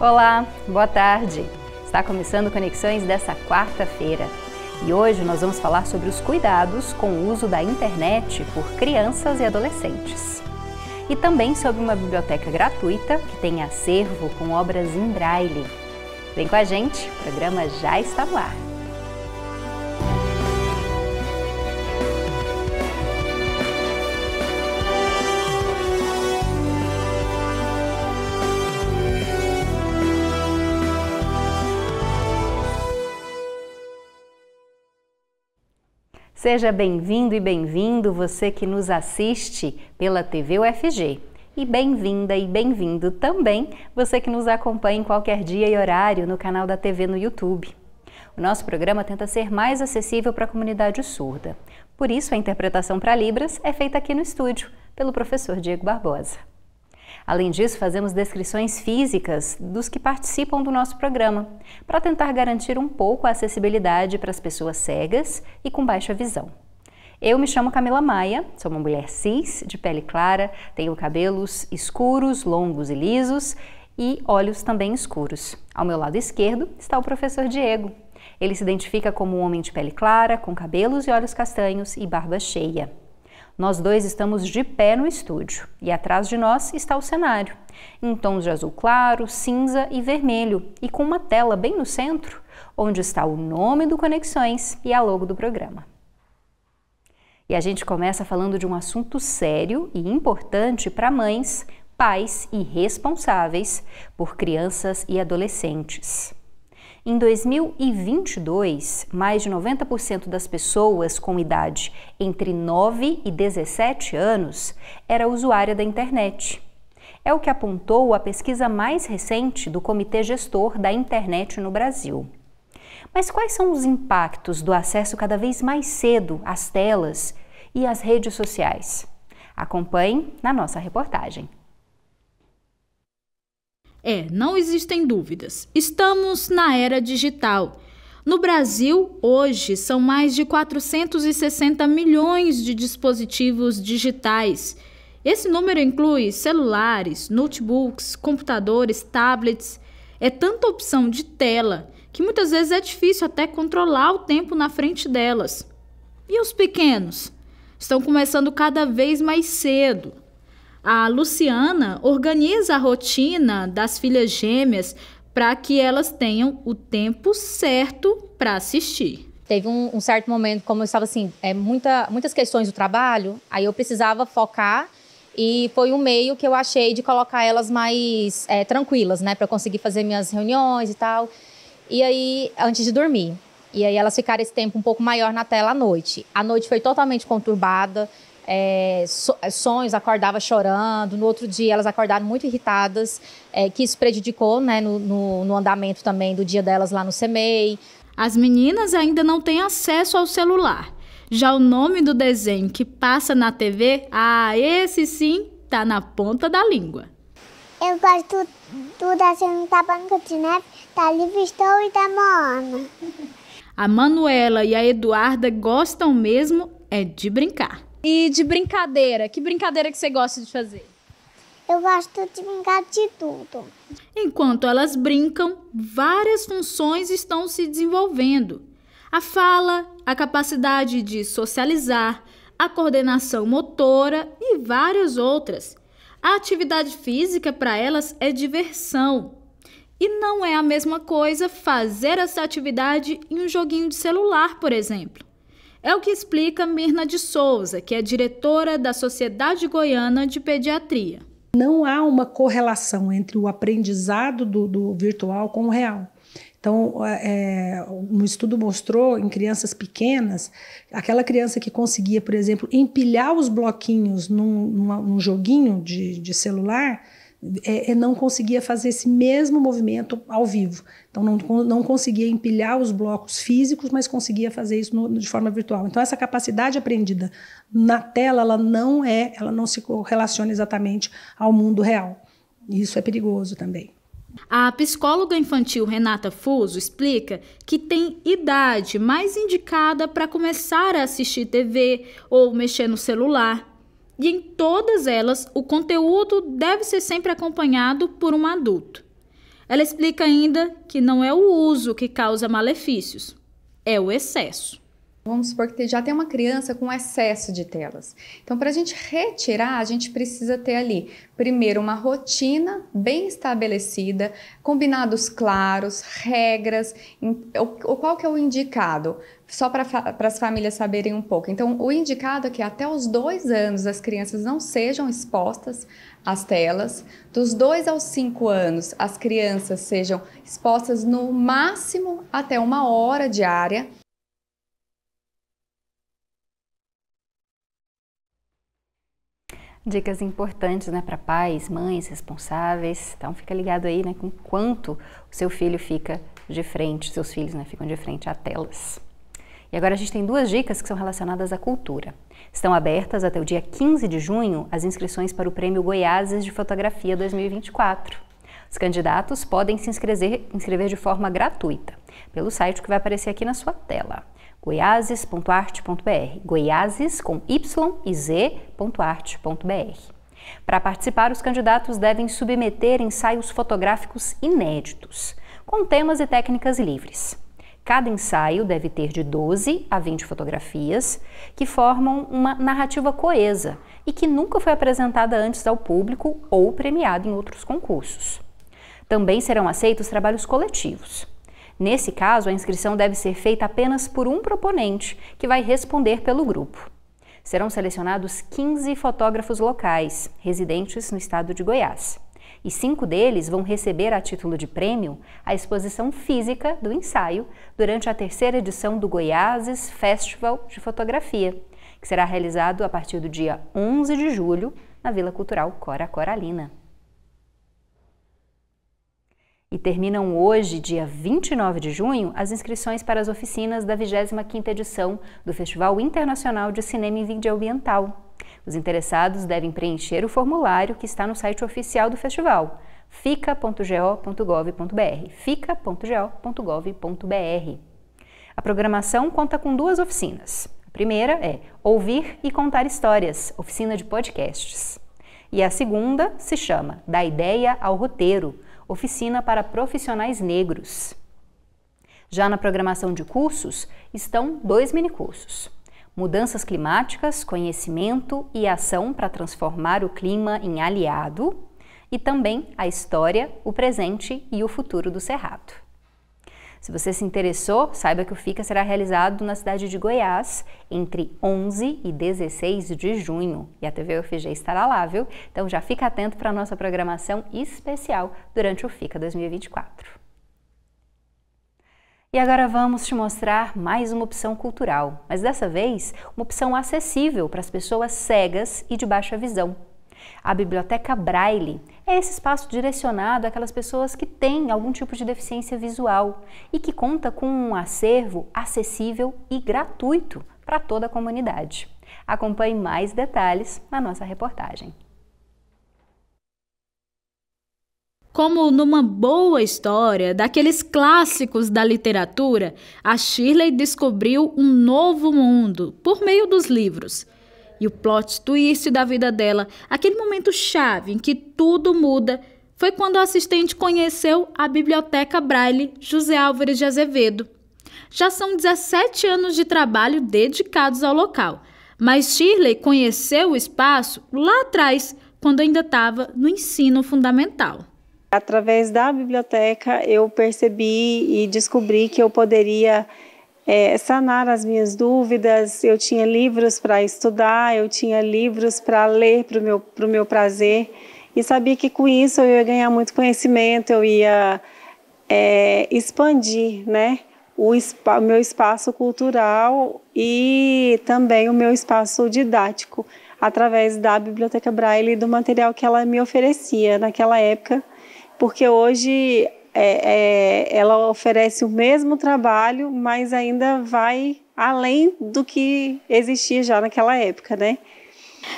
Olá, boa tarde. Está começando Conexões dessa quarta-feira. E hoje nós vamos falar sobre os cuidados com o uso da internet por crianças e adolescentes. E também sobre uma biblioteca gratuita que tem acervo com obras em braille. Vem com a gente, o programa já está no ar. Seja bem-vindo e bem-vindo você que nos assiste pela TV UFG. E bem-vinda e bem-vindo também você que nos acompanha em qualquer dia e horário no canal da TV no YouTube. O nosso programa tenta ser mais acessível para a comunidade surda. Por isso, a interpretação para Libras é feita aqui no estúdio, pelo professor Diego Barbosa. Além disso, fazemos descrições físicas dos que participam do nosso programa, para tentar garantir um pouco a acessibilidade para as pessoas cegas e com baixa visão. Eu me chamo Camila Maia, sou uma mulher cis, de pele clara, tenho cabelos escuros, longos e lisos e olhos também escuros. Ao meu lado esquerdo está o professor Diego. Ele se identifica como um homem de pele clara, com cabelos e olhos castanhos e barba cheia. Nós dois estamos de pé no estúdio e atrás de nós está o cenário, em tons de azul claro, cinza e vermelho, e com uma tela bem no centro, onde está o nome do Conexões e a logo do programa. E a gente começa falando de um assunto sério e importante para mães, pais e responsáveis por crianças e adolescentes. Em 2022, mais de 90% das pessoas com idade entre 9 e 17 anos era usuária da internet. É o que apontou a pesquisa mais recente do Comitê Gestor da Internet no Brasil. Mas quais são os impactos do acesso cada vez mais cedo às telas e às redes sociais? Acompanhe na nossa reportagem. É, não existem dúvidas. Estamos na era digital. No Brasil, hoje, são mais de 460 milhões de dispositivos digitais. Esse número inclui celulares, notebooks, computadores, tablets. É tanta opção de tela que muitas vezes é difícil até controlar o tempo na frente delas. E os pequenos? Estão começando cada vez mais cedo a Luciana organiza a rotina das filhas gêmeas para que elas tenham o tempo certo para assistir. Teve um, um, certo momento, como eu estava assim, é, muita, muitas questões do trabalho, aí eu precisava focar e foi um meio que eu achei de colocar elas mais é, tranquilas, né, para conseguir fazer minhas reuniões e tal. E aí, antes de dormir. E aí elas ficaram esse tempo um pouco maior na tela à noite. A noite foi totalmente conturbada, é, é, sonhos, acordava chorando, no outro dia elas acordaram muito irritadas, é, que isso prejudicou né, no, no, no andamento também do dia delas lá no semei As meninas ainda não têm acesso ao celular. Já o nome do desenho que passa na TV, ah, esse sim tá na ponta da língua. Eu gosto do desenho da banca de Neve, da tá Livingston e da tá Moana. A Manuela e a Eduarda gostam mesmo é de brincar. E de brincadeira, que brincadeira que você gosta de fazer? Eu gosto de brincar de tudo. Enquanto elas brincam, várias funções estão se desenvolvendo: a fala, a capacidade de socializar, a coordenação motora e várias outras. A atividade física para elas é diversão. E não é a mesma coisa fazer essa atividade em um joguinho de celular, por exemplo. É o que explica Mirna de Souza, que é diretora da Sociedade Goiana de Pediatria. Não há uma correlação entre o aprendizado do, do virtual com o real. Então, é, é um estudo mostrou em crianças pequenas, aquela criança que conseguia, por exemplo, empilhar os bloquinhos num, num joguinho de, de celular, é, é, não conseguia fazer esse mesmo movimento ao vivo. Então, não, não conseguia empilhar os blocos físicos, mas conseguia fazer isso no, de forma virtual. Então, essa capacidade aprendida na tela, ela não é, ela não se relaciona exatamente ao mundo real. Isso é perigoso também. A psicóloga infantil Renata Fuso explica que tem idade mais indicada para começar a assistir TV ou mexer no celular, e em todas elas o conteúdo deve ser sempre acompanhado por um adulto. Ela explica ainda que não é o uso que causa malefícios, é o excesso. Vamos supor que já tem uma criança com excesso de telas. Então, para a gente retirar, a gente precisa ter ali, primeiro, uma rotina bem estabelecida, combinados claros, regras. o Qual que é o indicado? só para as famílias saberem um pouco. Então, o indicado é que até os dois anos as crianças não sejam expostas às telas, dos dois aos cinco anos as crianças sejam expostas no máximo até uma hora diária. Dicas importantes né, para pais, mães responsáveis. Então, fica ligado aí né, com quanto o seu filho fica de frente, seus filhos né, ficam de frente a telas. E agora a gente tem duas dicas que são relacionadas à cultura. Estão abertas até o dia 15 de junho as inscrições para o Prêmio Goiáses de Fotografia 2024. Os candidatos podem se inscrever, inscrever de forma gratuita pelo site que vai aparecer aqui na sua tela goiases.arte.br, goiases com y e Para participar, os candidatos devem submeter ensaios fotográficos inéditos, com temas e técnicas livres. Cada ensaio deve ter de 12 a 20 fotografias que formam uma narrativa coesa e que nunca foi apresentada antes ao público ou premiada em outros concursos. Também serão aceitos trabalhos coletivos. Nesse caso, a inscrição deve ser feita apenas por um proponente, que vai responder pelo grupo. Serão selecionados 15 fotógrafos locais, residentes no estado de Goiás e cinco deles vão receber a título de prêmio a exposição física do ensaio durante a terceira edição do Goiáses Festival de Fotografia, que será realizado a partir do dia 11 de julho na Vila Cultural Cora Coralina. E terminam hoje, dia 29 de junho, as inscrições para as oficinas da 25ª edição do Festival Internacional de Cinema e Vídeo Ambiental, os interessados devem preencher o formulário que está no site oficial do festival, fica.go.gov.br, fica.go.gov.br. A programação conta com duas oficinas. A primeira é Ouvir e Contar Histórias, oficina de podcasts. E a segunda se chama Da Ideia ao Roteiro, oficina para profissionais negros. Já na programação de cursos estão dois minicursos. Mudanças climáticas, conhecimento e ação para transformar o clima em aliado, e também a história, o presente e o futuro do Cerrado. Se você se interessou, saiba que o FICA será realizado na cidade de Goiás entre 11 e 16 de junho e a TV UFG estará lá, viu? Então já fica atento para a nossa programação especial durante o FICA 2024. E agora vamos te mostrar mais uma opção cultural, mas dessa vez uma opção acessível para as pessoas cegas e de baixa visão. A Biblioteca Braille é esse espaço direcionado àquelas pessoas que têm algum tipo de deficiência visual e que conta com um acervo acessível e gratuito para toda a comunidade. Acompanhe mais detalhes na nossa reportagem. como numa boa história daqueles clássicos da literatura, a Shirley descobriu um novo mundo por meio dos livros. E o plot twist da vida dela, aquele momento chave em que tudo muda, foi quando o assistente conheceu a biblioteca Braille José Álvares de Azevedo. Já são 17 anos de trabalho dedicados ao local, mas Shirley conheceu o espaço lá atrás, quando ainda estava no ensino fundamental. Através da biblioteca, eu percebi e descobri que eu poderia é, sanar as minhas dúvidas. Eu tinha livros para estudar, eu tinha livros para ler para o meu, pro meu prazer. E sabia que com isso eu ia ganhar muito conhecimento, eu ia é, expandir né, o, o meu espaço cultural e também o meu espaço didático através da Biblioteca Braille e do material que ela me oferecia naquela época porque hoje é, é, ela oferece o mesmo trabalho, mas ainda vai além do que existia já naquela época, né?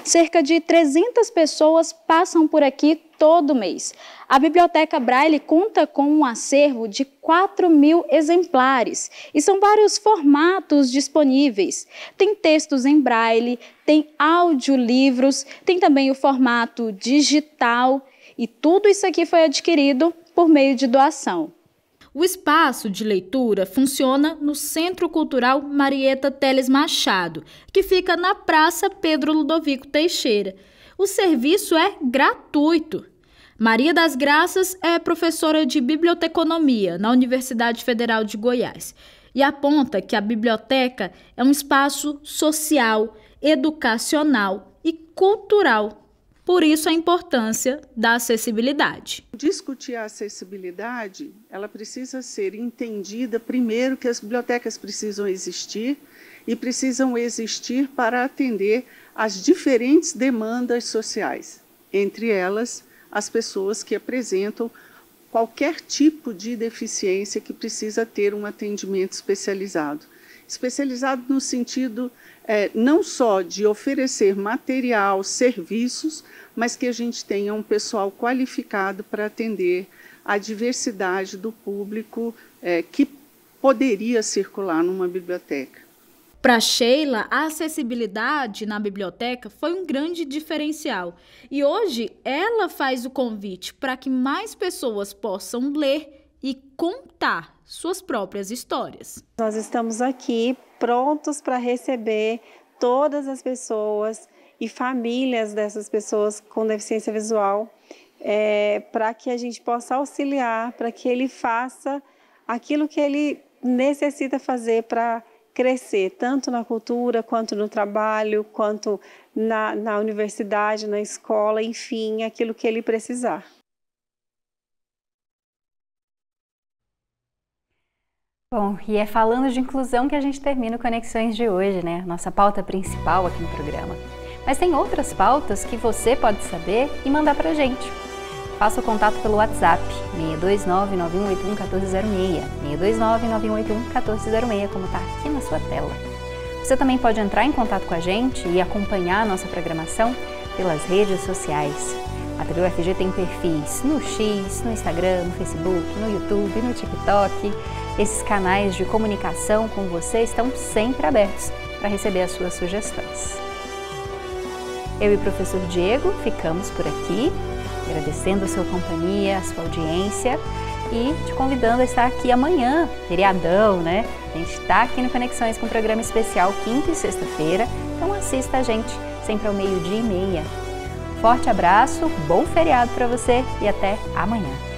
Cerca de 300 pessoas passam por aqui todo mês. A Biblioteca Braille conta com um acervo de 4 mil exemplares e são vários formatos disponíveis. Tem textos em Braille, tem audiolivros, tem também o formato digital e tudo isso aqui foi adquirido por meio de doação. O espaço de leitura funciona no Centro Cultural Marieta Teles Machado, que fica na Praça Pedro Ludovico Teixeira. O serviço é gratuito. Maria das Graças é professora de biblioteconomia na Universidade Federal de Goiás e aponta que a biblioteca é um espaço social, educacional e cultural por isso a importância da acessibilidade. Discutir a acessibilidade, ela precisa ser entendida primeiro que as bibliotecas precisam existir e precisam existir para atender às diferentes demandas sociais, entre elas as pessoas que apresentam qualquer tipo de deficiência que precisa ter um atendimento especializado. Especializado no sentido é, não só de oferecer material, serviços, mas que a gente tenha um pessoal qualificado para atender a diversidade do público é, que poderia circular numa biblioteca. Para Sheila, a acessibilidade na biblioteca foi um grande diferencial. E hoje ela faz o convite para que mais pessoas possam ler e contar suas próprias histórias. Nós estamos aqui prontos para receber todas as pessoas e famílias dessas pessoas com deficiência visual, é, para que a gente possa auxiliar, para que ele faça aquilo que ele necessita fazer para crescer, tanto na cultura, quanto no trabalho, quanto na, na universidade, na escola, enfim, aquilo que ele precisar. Bom, e é falando de inclusão que a gente termina o Conexões de hoje, né? Nossa pauta principal aqui no programa. Mas tem outras pautas que você pode saber e mandar para a gente. Faça o contato pelo WhatsApp 629 9181 1406, 629 9181 1406, como está aqui na sua tela. Você também pode entrar em contato com a gente e acompanhar a nossa programação pelas redes sociais. A TV UFG tem perfis no X, no Instagram, no Facebook, no YouTube, no TikTok. Esses canais de comunicação com você estão sempre abertos para receber as suas sugestões. Eu e o professor Diego ficamos por aqui, agradecendo a sua companhia, a sua audiência e te convidando a estar aqui amanhã, feriadão, né? A gente está aqui no Conexões com um programa especial quinta e sexta-feira, então assista a gente sempre ao meio-dia e meia. Forte abraço, bom feriado para você e até amanhã.